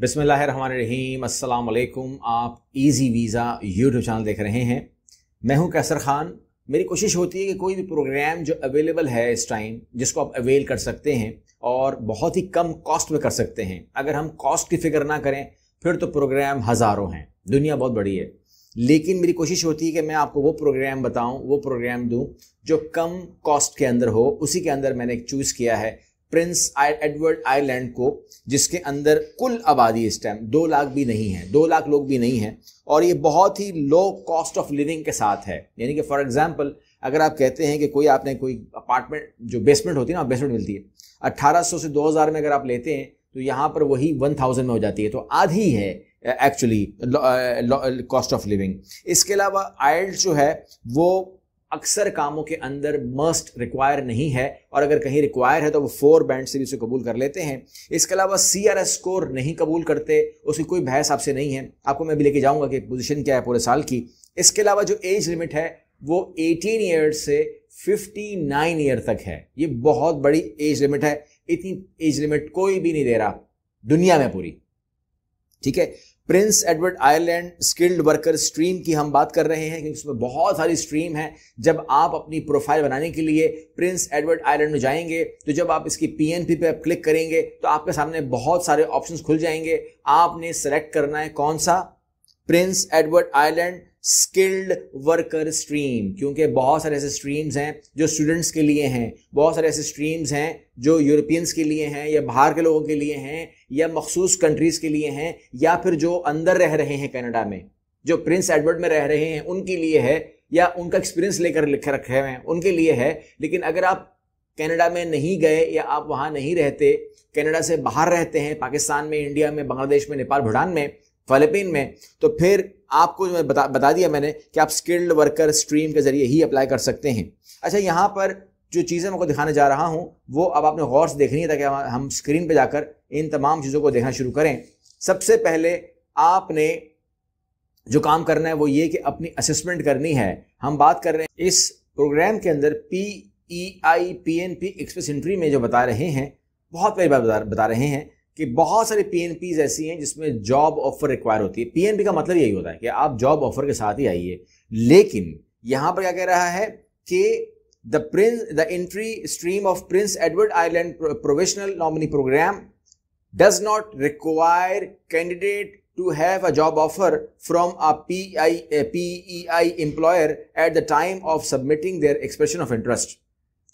बिसमीम अल्लाम आप इजी वीज़ा यूट्यूब चैनल देख रहे हैं मैं हूं कैसर ख़ान मेरी कोशिश होती है कि कोई भी प्रोग्राम जो अवेलेबल है इस टाइम जिसको आप अवेल कर सकते हैं और बहुत ही कम कॉस्ट में कर सकते हैं अगर हम कॉस्ट की फिक्र ना करें फिर तो प्रोग्राम हज़ारों हैं दुनिया बहुत बड़ी है लेकिन मेरी कोशिश होती है कि मैं आपको वो प्रोग्राम बताऊं वो प्रोग्राम दूं जो कम कॉस्ट के अंदर हो उसी के अंदर मैंने चूज़ किया है प्रिंस एडवर्ड आइलैंड को जिसके अंदर कुल आबादी इस टाइम दो लाख भी नहीं है दो लाख लोग भी नहीं हैं और ये बहुत ही लो कॉस्ट ऑफ लिविंग के साथ है यानी कि फॉर एग्जांपल अगर आप कहते हैं कि कोई आपने कोई अपार्टमेंट जो बेसमेंट होती है ना बेसमेंट मिलती है 1800 से 2000 में अगर आप लेते हैं तो यहाँ पर वही 1000 में हो जाती है तो आधी है एक्चुअली कॉस्ट ऑफ लिविंग इसके अलावा आयल्स जो है वो अक्सर कामों के अंदर मस्ट रिक्वायर नहीं है और अगर कहीं रिक्वायर है तो वो फोर बैंड से भी उसे कबूल कर लेते हैं इसके अलावा सी आर एस स्कोर नहीं कबूल करते उसकी कोई बहस आपसे नहीं है आपको मैं भी लेके जाऊंगा कि पोजिशन क्या है पूरे साल की इसके अलावा जो एज लिमिट है वो एटीन ईयर से फिफ्टी नाइन ईयर तक है ये बहुत बड़ी एज लिमिट है इतनी एज लिमिट कोई भी नहीं दे रहा दुनिया में पूरी ठीक है Prince Edward Ireland skilled worker stream की हम बात कर रहे हैं क्योंकि उसमें बहुत सारी स्ट्रीम है जब आप अपनी प्रोफाइल बनाने के लिए प्रिंस एडवर्ड आयरलैंड में जाएंगे तो जब आप इसकी पीएनपी पे आप क्लिक करेंगे तो आपके सामने बहुत सारे ऑप्शंस खुल जाएंगे आपने सेलेक्ट करना है कौन सा prince Edward Ireland skilled worker stream क्योंकि बहुत सारे ऐसे स्ट्रीम्स हैं जो स्टूडेंट्स के लिए हैं बहुत सारे ऐसे स्ट्रीम्स हैं जो यूरोपियंस के लिए हैं या बाहर के लोगों के लिए हैं या मखसूस कंट्रीज़ के लिए हैं या फिर जो अंदर रह रहे हैं कनाडा में जो प्रिंस एडवर्ड में रह रहे हैं उनके लिए है या उनका एक्सपीरियंस लेकर लिख रखे हुए हैं उनके लिए है लेकिन अगर आप कनाडा में नहीं गए या आप वहाँ नहीं रहते कनाडा से बाहर रहते हैं पाकिस्तान में इंडिया में बांग्लादेश में नेपाल भूटान में फिलिपीन में तो फिर आपको जो बता बता दिया मैंने कि आप स्किल्ड वर्कर स्ट्रीम के ज़रिए ही अप्लाई कर सकते हैं अच्छा यहाँ पर जो चीज़ें मैं को दिखाने जा रहा हूँ वो अब आपने गौर से देखनी है ताकि हम स्क्रीन पर जाकर इन तमाम चीज़ों को देखना शुरू करें सबसे पहले आपने जो काम करना है वो ये कि अपनी असेसमेंट करनी है हम बात कर रहे हैं इस प्रोग्राम के अंदर P E I P N P express entry में जो बता रहे हैं बहुत पहली बार बता रहे हैं कि बहुत सारी पीएनपीज ऐसी हैं जिसमें जॉब ऑफर रिक्वायर होती है पीएनपी का मतलब यही होता है कि आप जॉब ऑफर के साथ ही आइए लेकिन यहां पर क्या कह रहा है कि the prince the entry stream of prince Edward island professional nominee program does not require candidate to have a job offer from a E I employer at the time of submitting their expression of interest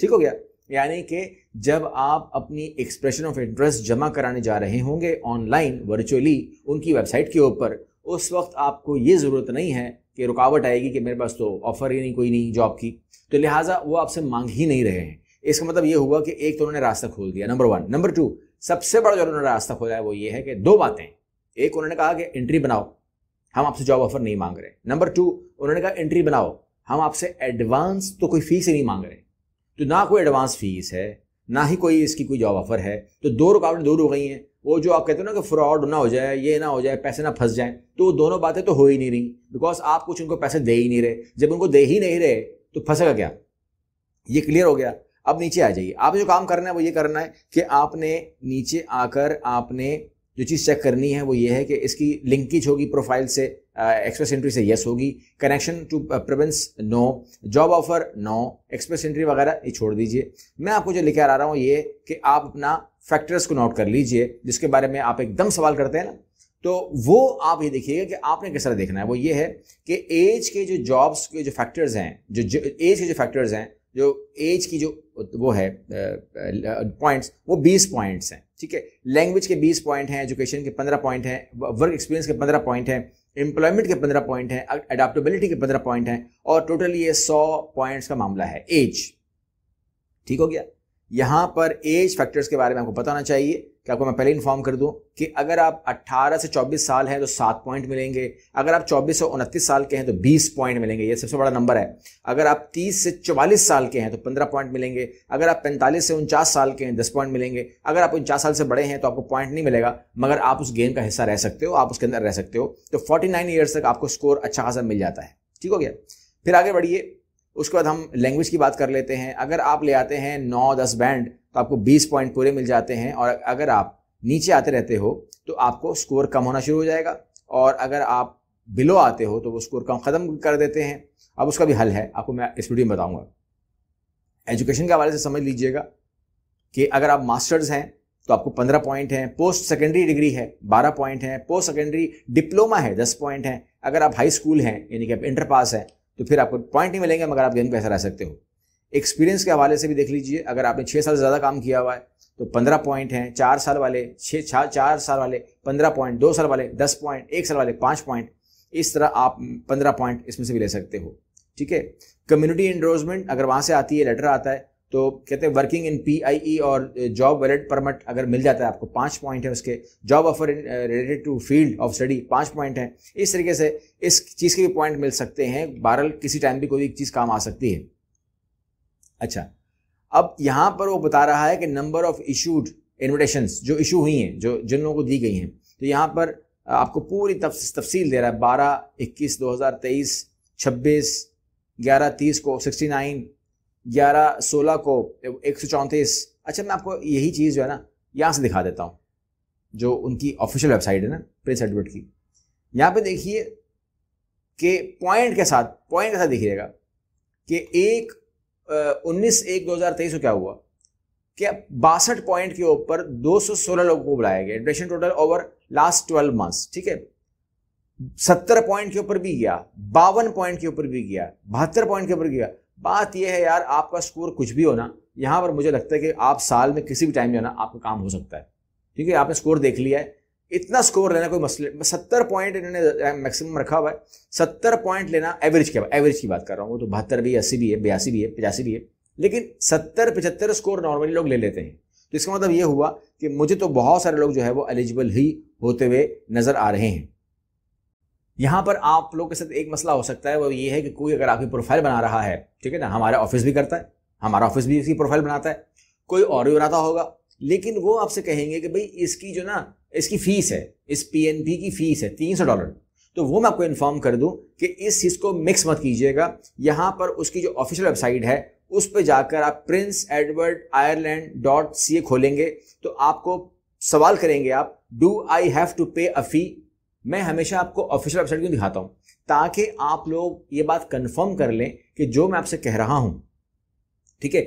ठीक हो गया यानी कि जब आप अपनी expression of interest जमा कराने जा रहे होंगे ऑनलाइन वर्चुअली उनकी वेबसाइट के ऊपर उस वक्त आपको ये ज़रूरत नहीं है कि रुकावट आएगी कि मेरे पास तो ऑफ़र ही नहीं कोई नहीं जॉब की तो लिहाजा वो आपसे मांग ही नहीं रहे हैं इसका मतलब ये हुआ कि एक तो उन्होंने रास्ता खोल दिया नंबर वन नंबर टू सबसे बड़ा जो उन्होंने रास्ता खोला है वो ये है कि दो बातें एक उन्होंने कहा कि एंट्री बनाओ हम आपसे जॉब ऑफर नहीं मांग रहे नंबर टू उन्होंने कहा एंट्री बनाओ हम आपसे एडवांस तो कोई फीस ही नहीं मांग रहे तो ना कोई एडवांस फीस है ना ही कोई इसकी कोई जॉब ऑफर है तो दो रुकावटें दूर हो गई हैं वो जो आप कहते हो ना कि फ्रॉड ना हो जाए ये ना हो जाए पैसे ना फंस जाए तो वो दोनों बातें तो हो ही नहीं रही बिकॉज आप कुछ उनको पैसे दे ही नहीं रहे जब उनको दे ही नहीं रहे तो फंसेगा क्या ये क्लियर हो गया अब नीचे आ जाइए आपने जो काम करना है वो ये करना है कि आपने नीचे आकर आपने जो चीज़ चेक करनी है वो ये है कि इसकी लिंकेज होगी प्रोफाइल से एक्सप्रेस एंट्री से यस होगी connection to province no job offer no express entry वगैरह ये छोड़ दीजिए मैं आपको जो लिखे आ रहा हूँ ये कि आप अपना फैक्टर्स को नोट कर लीजिए जिसके बारे में आप एकदम सवाल करते हैं ना तो वो आप ये देखिएगा कि आपने किस तरह देखना है वो ये है कि एज के जो जॉब्स के जो फैक्टर्स हैं जो एज के जो फैक्टर्स हैं जो एज की जो वो है पॉइंट्स uh, वो बीस पॉइंट्स हैं ठीक है लैंग्वेज के बीस पॉइंट हैं एजुकेशन के पंद्रह पॉइंट हैं वर्क एक्सपीरियंस के पंद्रह पॉइंट हैं एम्प्लॉयमेंट के पंद्रह पॉइंट हैं अडाप्टेबिलिटी के पंद्रह पॉइंट हैं और टोटल ये सौ पॉइंट्स का मामला है एज ठीक हो गया यहाँ पर एज फैक्टर्स के बारे में आपको बताना चाहिए कि आपको मैं पहले इन्फॉर्म कर दूं कि अगर आप 18 से 24 साल हैं तो सात पॉइंट मिलेंगे अगर आप 24 से उनतीस साल के हैं तो 20 पॉइंट मिलेंगे ये सबसे बड़ा नंबर है अगर आप 30 से 44 साल के हैं तो 15 पॉइंट मिलेंगे अगर आप 45 से उनचास साल के हैं 10 पॉइंट मिलेंगे अगर आप उनचास साल से बड़े हैं तो आपको पॉइंट नहीं मिलेगा मगर आप उस गेम का हिस्सा रह सकते हो आप उसके अंदर रह सकते हो तो फोर्टी नाइन ईयर्स तक आपको स्कोर अच्छा खासा मिल जाता है ठीक हो गया फिर आगे बढ़िए उसके बाद हम लैंग्वेज की बात कर लेते हैं अगर आप ले आते हैं नौ दस बैंड तो आपको बीस पॉइंट पूरे मिल जाते हैं और अगर आप नीचे आते रहते हो तो आपको स्कोर कम होना शुरू हो जाएगा और अगर आप बिलो आते हो तो वो स्कोर कम ख़त्म कर देते हैं अब उसका भी हल है आपको मैं इस वीडियो में बताऊंगा एजुकेशन के हवाले से समझ लीजिएगा कि अगर आप मास्टर्स हैं तो आपको पंद्रह पॉइंट हैं पोस्ट सेकेंडरी डिग्री है बारह पॉइंट है पोस्ट सेकेंडरी डिप्लोमा है दस पॉइंट है अगर आप हाई स्कूल हैं यानी कि आप इंटर पास हैं तो फिर आपको पॉइंट नहीं मिलेंगे मगर आप गेम कैसा रह सकते हो एक्सपीरियंस के हवाले से भी देख लीजिए अगर आपने छः साल से ज़्यादा काम किया हुआ है तो पंद्रह पॉइंट हैं चार साल वाले छः चार चार साल वाले पंद्रह पॉइंट दो साल वाले दस पॉइंट एक साल वाले पाँच पॉइंट इस तरह आप पंद्रह पॉइंट इसमें से भी ले सकते हो ठीक है कम्युनिटी एंडोर्समेंट अगर वहाँ से आती है लेटर आता है तो कहते हैं वर्किंग इन पी और जॉब वेलेट परमिट अगर मिल जाता है आपको पाँच पॉइंट है उसके job offer related to field of study पाँच पॉइंट है इस तरीके से इस चीज़ के भी पॉइंट मिल सकते हैं बहरल किसी टाइम भी कोई एक चीज़ काम आ सकती है अच्छा अब यहाँ पर वो बता रहा है कि नंबर ऑफ इशूड इन्विटेशन जो इशू हुई हैं जो जिन लोगों को दी गई हैं तो यहाँ पर uh, आपको पूरी तफसील दे रहा है बारह इक्कीस दो हज़ार तेईस छब्बीस ग्यारह तीस को सिक्सटी नाइन ग्यारह सोलह को एक सौ चौंतीस अच्छा मैं आपको यही चीज़ जो है ना यहाँ से दिखा देता हूँ जो उनकी ऑफिशियल वेबसाइट है ना प्रिंस एडवर्ड की यहाँ पे देखिए कि पॉइंट के साथ पॉइंट के साथ देखिएगा कि एक उन्नीस एक दो हज़ार तेईस को क्या हुआ कि बासठ पॉइंट के ऊपर दो सौ सोलह लोगों को बुलाया गया admission total over last twelve months ठीक है सत्तर पॉइंट के ऊपर भी गया बावन पॉइंट के ऊपर भी गया बहत्तर पॉइंट के ऊपर गया बात यह है यार आपका स्कोर कुछ भी होना यहाँ पर मुझे लगता है कि आप साल में किसी भी टाइम जो है ना आपका काम हो सकता है ठीक है आपने स्कोर देख लिया है इतना स्कोर लेना कोई मसले सत्तर पॉइंट इन्होंने मैक्सिमम रखा हुआ है सत्तर पॉइंट लेना एवरेज के एवरेज की बात कर रहा हूँ वो तो बहत्तर भी अस्सी भी है बयासी भी है पचासी भी है लेकिन सत्तर पचहत्तर स्कोर नॉर्मली लोग ले लेते हैं तो इसका मतलब ये हुआ कि मुझे तो बहुत सारे लोग जो है वो एलिजिबल ही होते हुए नजर आ रहे हैं यहाँ पर आप लोग के साथ एक मसला हो सकता है वो ये है कि कोई अगर आपकी प्रोफाइल बना रहा है ठीक है ना हमारा ऑफिस भी करता है हमारा ऑफिस भी इसकी प्रोफाइल बनाता है कोई और भी बनाता होगा लेकिन वो आपसे कहेंगे कि भाई इसकी जो ना इसकी फीस है इस पी की फीस है तीन सौ डॉलर तो वो मैं आपको इन्फॉर्म कर दूं कि इस चीज़ को मिक्स मत कीजिएगा यहाँ पर उसकी जो ऑफिशियल वेबसाइट है उस पर जाकर आप prince Edward Ireland dot C A खोलेंगे तो आपको सवाल करेंगे आप डू आई हैव टू पे अ फी मैं हमेशा आपको ऑफिशियल वेबसाइट क्यों दिखाता हूँ ताकि आप लोग ये बात कंफर्म कर लें कि जो मैं आपसे कह रहा हूँ ठीक है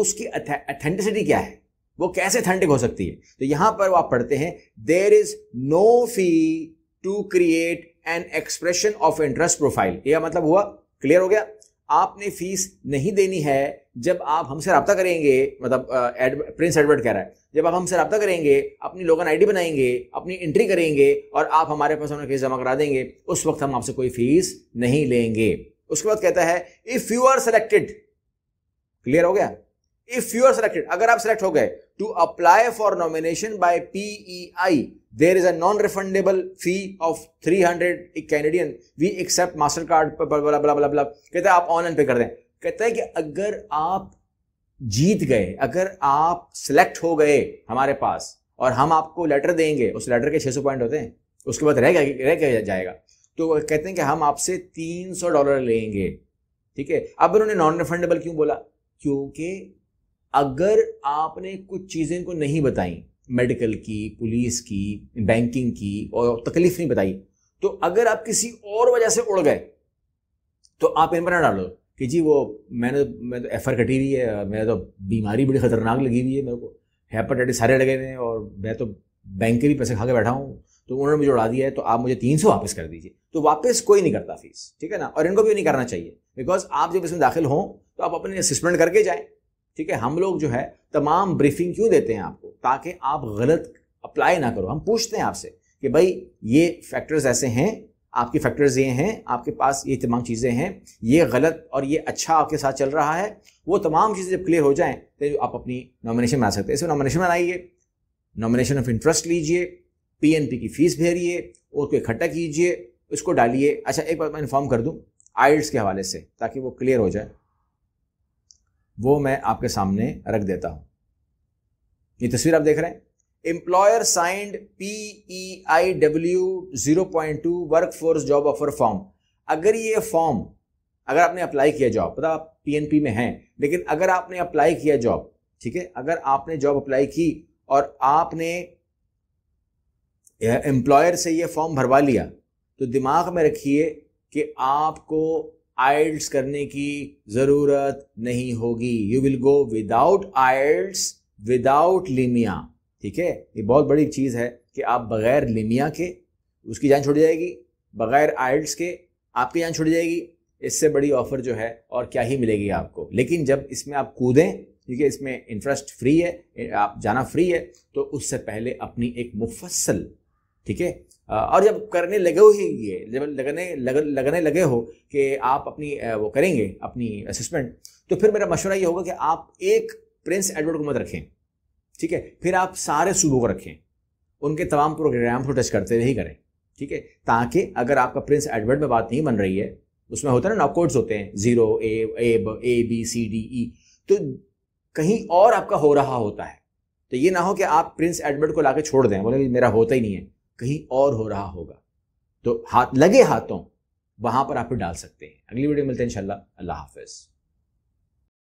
उसकी अथेंटिसिटी क्या है वो कैसे अथेंटिक हो सकती है तो यहां पर वो आप पढ़ते हैं there is no fee to create an expression of interest profile यह मतलब हुआ क्लियर हो गया आपने फीस नहीं देनी है जब आप हमसे रब्ता करेंगे मतलब एड प्रिंस एडवर्ड कह रहा है जब आप हमसे रब्ता करेंगे अपनी लोगन आईडी बनाएंगे अपनी एंट्री करेंगे और आप हमारे पास अपना फीस जमा करा देंगे उस वक्त हम आपसे कोई फीस नहीं लेंगे उसके बाद कहता है if you are selected clear हो गया इफ यू आर सेलेक्टेड अगर आप सिलेक्ट हो गए to apply for nomination by I there is a non refundable fee of hundred Canadian we accept master card कहते हैं आप ऑनलाइन पे कर दें कहता है कि अगर आप जीत गए अगर आप सिलेक्ट हो गए हमारे पास और हम आपको लेटर देंगे उस लेटर के 600 पॉइंट होते हैं उसके बाद रह रह गया जाएगा तो कहते हैं कि हम आपसे 300 डॉलर लेंगे ठीक है अब उन्होंने नॉन रिफंडेबल क्यों बोला क्योंकि अगर आपने कुछ चीज़ें को नहीं बताई मेडिकल की पुलिस की बैंकिंग की और तकलीफ नहीं बताई तो अगर आप किसी और वजह से उड़ गए तो आप इन पर ना डालो कि जी वो मैंने मैं तो एफर कटी हुई है मैं तो बीमारी बड़ी ख़तरनाक लगी हुई है मेरे को हेपाटाइटिस सारे लगे हुए हैं और मैं तो बैंक के भी पैसे खा के बैठा हूँ तो उन्होंने मुझे उड़ा दिया है तो आप मुझे तीन सौ वापस कर दीजिए तो वापस कोई नहीं करता फीस ठीक है ना और इनको भी नहीं करना चाहिए बिकॉज आप जब इसमें दाखिल हों तो आप अपने असिस्मेंट करके जाएँ ठीक है हम लोग जो है तमाम ब्रीफिंग क्यों देते हैं आपको ताकि आप गलत अप्लाई ना करो हम पूछते हैं आपसे कि भाई ये फैक्टर्स ऐसे हैं आपके फैक्टर्स ये हैं आपके पास ये तमाम चीज़ें हैं ये गलत और ये अच्छा आपके साथ चल रहा है वो तमाम चीज़ें जब क्लियर हो जाएं तो आप अपनी नॉमिनेशन बना सकते हैं इसमें नॉमिनेशन बनाइए नॉमिनेशन ऑफ इंटरेस्ट लीजिए पीएनपी की फ़ीस भेजिए उसको इकट्ठा कीजिए उसको डालिए अच्छा एक बार मैं इन्फॉर्म कर दूँ आइल्स के हवाले से ताकि वो क्लियर हो जाए वो मैं आपके सामने रख देता हूँ ये तस्वीर आप देख रहे हैं employer signed P E I W zero point two work force job offer form अगर ये फॉर्म अगर आपने अप्लाई किया जॉब पता आप पी में हैं लेकिन अगर आपने अप्लाई किया जॉब ठीक है अगर आपने जॉब अप्लाई की और आपने एम्प्लॉयर से ये फॉर्म भरवा लिया तो दिमाग में रखिए कि आपको आइल्स करने की ज़रूरत नहीं होगी you will go without IELTS without LMIA ठीक है ये बहुत बड़ी चीज़ है कि आप बग़ैर लिमिया के उसकी जान छोड़ी जाएगी बग़ैर आइल्स के आपकी जान छोड़ी जाएगी इससे बड़ी ऑफर जो है और क्या ही मिलेगी आपको लेकिन जब इसमें आप कूदें ठीक है इसमें इंटरेस्ट फ्री है आप जाना फ्री है तो उससे पहले अपनी एक मुफसल ठीक है और जब करने लगे ही ये जब लगने लग, लगने लगे हो कि आप अपनी वो करेंगे अपनी असेसमेंट तो फिर मेरा मशवरा ये होगा कि आप एक प्रिंस एडवर्ड को मत रखें ठीक है फिर आप सारे सूबों को रखें उनके तमाम प्रोग्राम को टच करते ही करें ठीक है ताकि अगर आपका प्रिंस एडवर्ड में बात नहीं बन रही है उसमें होता है ना नॉकआउट्स होते हैं zero A A A B C D E तो कहीं और आपका हो रहा होता है तो ये ना हो कि आप प्रिंस एडवर्ड को लाके छोड़ दें बोले मेरा होता ही नहीं है कहीं और हो रहा होगा तो हाथ लगे हाथों वहां पर आप डाल सकते हैं अगली वीडियो मिलते हैं इंशाल्लाह अल्लाह हाफिज़